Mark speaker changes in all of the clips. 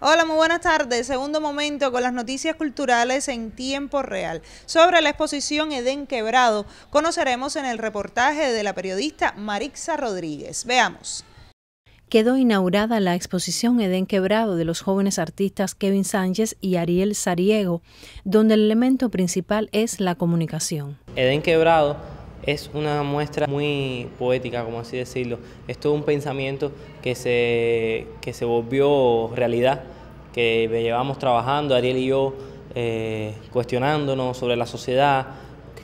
Speaker 1: Hola, muy buenas tardes. Segundo momento con las noticias culturales en tiempo real. Sobre la exposición Edén Quebrado, conoceremos en el reportaje de la periodista Marixa Rodríguez. Veamos
Speaker 2: quedó inaugurada la exposición Edén Quebrado de los jóvenes artistas Kevin Sánchez y Ariel Sariego, donde el elemento principal es la comunicación.
Speaker 3: Edén Quebrado es una muestra muy poética, como así decirlo. Es todo un pensamiento que se, se volvió realidad, que llevamos trabajando, Ariel y yo, eh, cuestionándonos sobre la sociedad,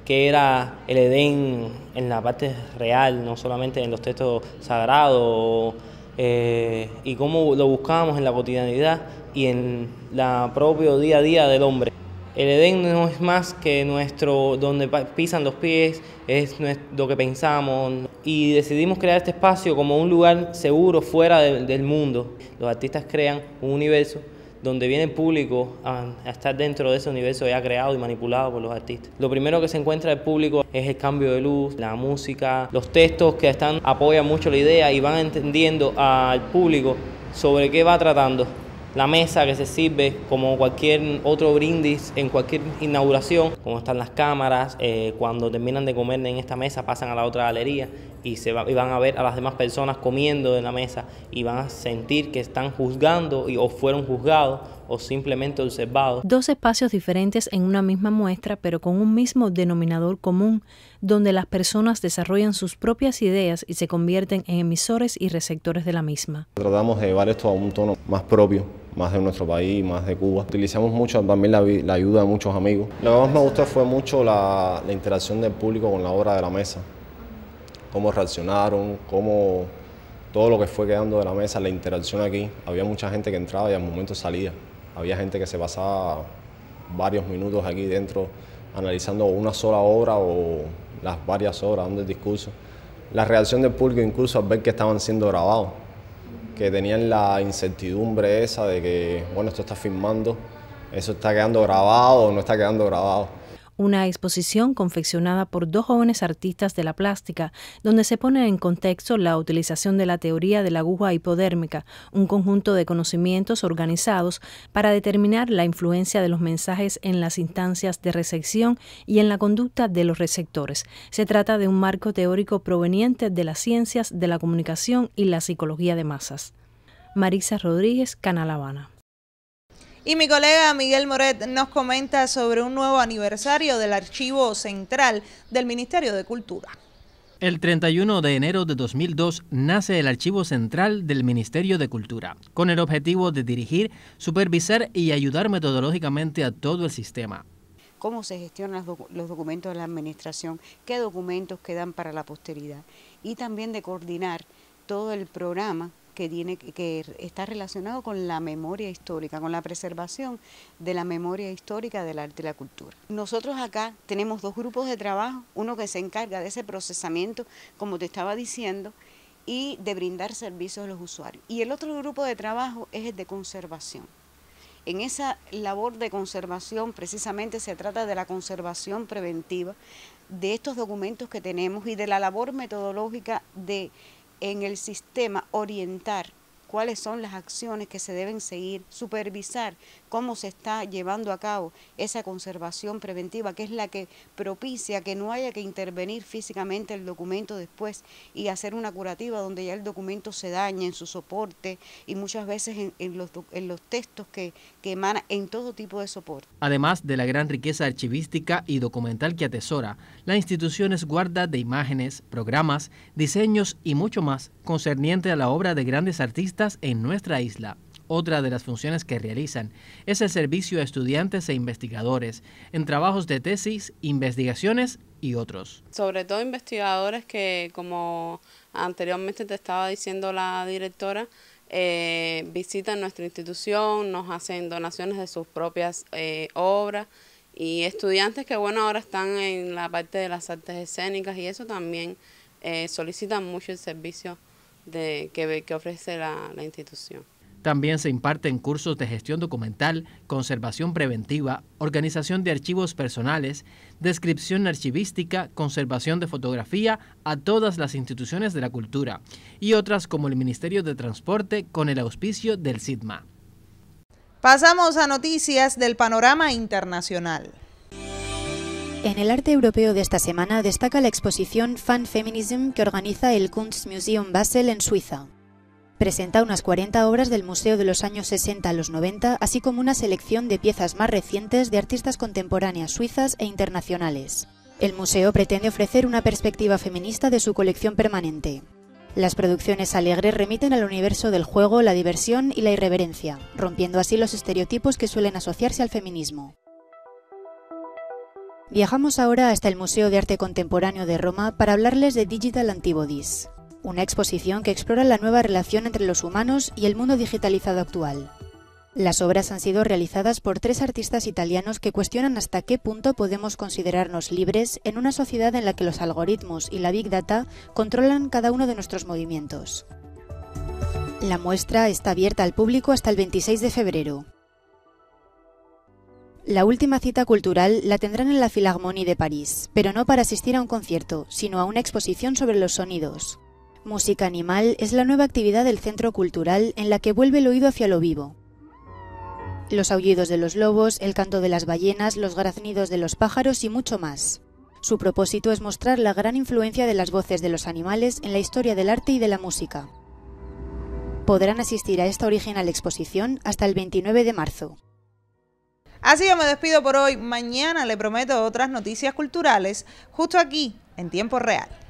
Speaker 3: qué era el Edén en la parte real, no solamente en los textos sagrados, eh, y cómo lo buscábamos en la cotidianidad y en el propio día a día del hombre. El Edén no es más que nuestro, donde pisan los pies, es lo que pensamos y decidimos crear este espacio como un lugar seguro fuera del mundo. Los artistas crean un universo donde viene el público a, estar dentro de ese universo ya creado y manipulado por los artistas. Lo primero que se encuentra el público es el cambio de luz, la música, los textos que están apoyan mucho la idea y van entendiendo al público sobre qué va tratando la mesa que se sirve, como cualquier otro brindis en cualquier inauguración, como están las cámaras, eh, cuando terminan de comer en esta mesa pasan a la otra galería y, se y van a ver a las demás personas comiendo en la mesa y van a sentir que están juzgando o fueron juzgados o simplemente observados. Dos
Speaker 2: espacios diferentes en una misma muestra, pero con un mismo denominador común, donde las personas desarrollan sus propias ideas y se convierten en emisores y receptores de la misma.
Speaker 4: Tratamos de llevar esto a un tono más propio más de nuestro país, más de Cuba. Utilizamos mucho también la, ayuda de muchos amigos. Lo que más me gustó fue mucho la, interacción del público con la obra de la mesa, cómo reaccionaron, cómo todo lo que fue quedando de la mesa, la interacción aquí. Había mucha gente que entraba y al momento salía. Había gente que se pasaba varios minutos aquí dentro analizando una sola obra o las varias obras, donde el discurso. La reacción del público incluso al ver que estaban siendo grabados que tenían la incertidumbre esa de que, bueno, esto está filmando, eso está quedando grabado o no está quedando grabado
Speaker 2: una exposición confeccionada por dos jóvenes artistas de la plástica, donde se pone en contexto la utilización de la teoría de la aguja hipodérmica, un conjunto de conocimientos organizados para determinar la influencia de los mensajes en las instancias de recepción y en la conducta de los receptores. Se trata de un marco teórico proveniente de las ciencias de la comunicación y la psicología de masas. Marisa Rodríguez, Canal
Speaker 5: Habana.
Speaker 1: Y mi colega Miguel Moret nos comenta sobre un nuevo aniversario del Archivo Central del Ministerio de Cultura.
Speaker 5: El 31 de enero de 2002 nace el Archivo Central del Ministerio de Cultura, con el objetivo de dirigir, supervisar y ayudar metodológicamente a todo el sistema,
Speaker 6: cómo se gestionan los, documentos de la administración, qué documentos quedan para la posteridad y también de coordinar todo el programa que, tiene, que está relacionado con la memoria histórica, con la preservación de la memoria histórica del arte y la cultura. Nosotros acá tenemos dos grupos de trabajo, uno que se encarga de ese procesamiento, como te estaba diciendo, y de brindar servicios a los usuarios. Y el otro grupo de trabajo es el de conservación. En esa labor de conservación precisamente se trata de la conservación preventiva de estos documentos que tenemos y de la labor metodológica de en el sistema orientar cuáles son las acciones que se deben seguir, supervisar cómo se está llevando a cabo esa conservación preventiva, que es la que propicia que no haya que intervenir físicamente el documento después y hacer una curativa donde ya el documento se daña en su soporte y muchas veces en, los, textos que, que emana en todo tipo de soporte.
Speaker 5: Además de la gran riqueza archivística y documental que atesora, la institución es guarda de imágenes, programas, diseños y mucho más concerniente a la obra de grandes artistas en nuestra isla. Otra de las funciones que realizan es el servicio a estudiantes e investigadores en trabajos de tesis, investigaciones y otros.
Speaker 3: Sobre todo investigadores que, como anteriormente te estaba diciendo la directora, eh, visitan nuestra institución, nos hacen donaciones de sus propias eh, obras y estudiantes que bueno ahora están en la parte de las artes escénicas y eso también eh, solicitan mucho el servicio que, ofrece la, la institución.
Speaker 5: También se imparten cursos de gestión documental, conservación preventiva, organización de archivos personales, descripción archivística, conservación de fotografía a todas las instituciones de la cultura y otras como el Ministerio de Transporte con el auspicio del SIDMA.
Speaker 1: Pasamos a noticias del panorama internacional.
Speaker 7: En el arte europeo de esta semana destaca la exposición Fan Feminism que organiza el Kunstmuseum Basel en Suiza. Presenta unas 40 obras del Museo de los años 60 a los 90, así como una selección de piezas más recientes de artistas contemporáneas suizas e internacionales. El museo pretende ofrecer una perspectiva feminista de su colección permanente. Las producciones alegres remiten al universo del juego, la diversión y la irreverencia, rompiendo así los estereotipos que suelen asociarse al feminismo. Viajamos ahora hasta el Museo de Arte Contemporáneo de Roma para hablarles de Digital Antibodies, una exposición que explora la nueva relación entre los humanos y el mundo digitalizado actual. Las obras han sido realizadas por tres artistas italianos que cuestionan hasta qué punto podemos considerarnos libres en una sociedad en la que los algoritmos y la big data controlan cada uno de nuestros movimientos. La muestra está abierta al público hasta el 26 de febrero la última cita cultural la tendrán en la Philharmonie de París, pero no para asistir a un concierto, sino a una exposición sobre los sonidos. Música Animal es la nueva actividad del centro cultural en la que vuelve el oído hacia lo vivo. Los aullidos de los lobos, el canto de las ballenas, los graznidos de los pájaros y mucho más. Su propósito es mostrar la gran influencia de las voces de los animales en la historia del arte y de la música. Podrán asistir a esta original exposición hasta
Speaker 1: el 29 de marzo. Así yo me despido por hoy. Mañana le prometo otras noticias culturales justo aquí en tiempo real.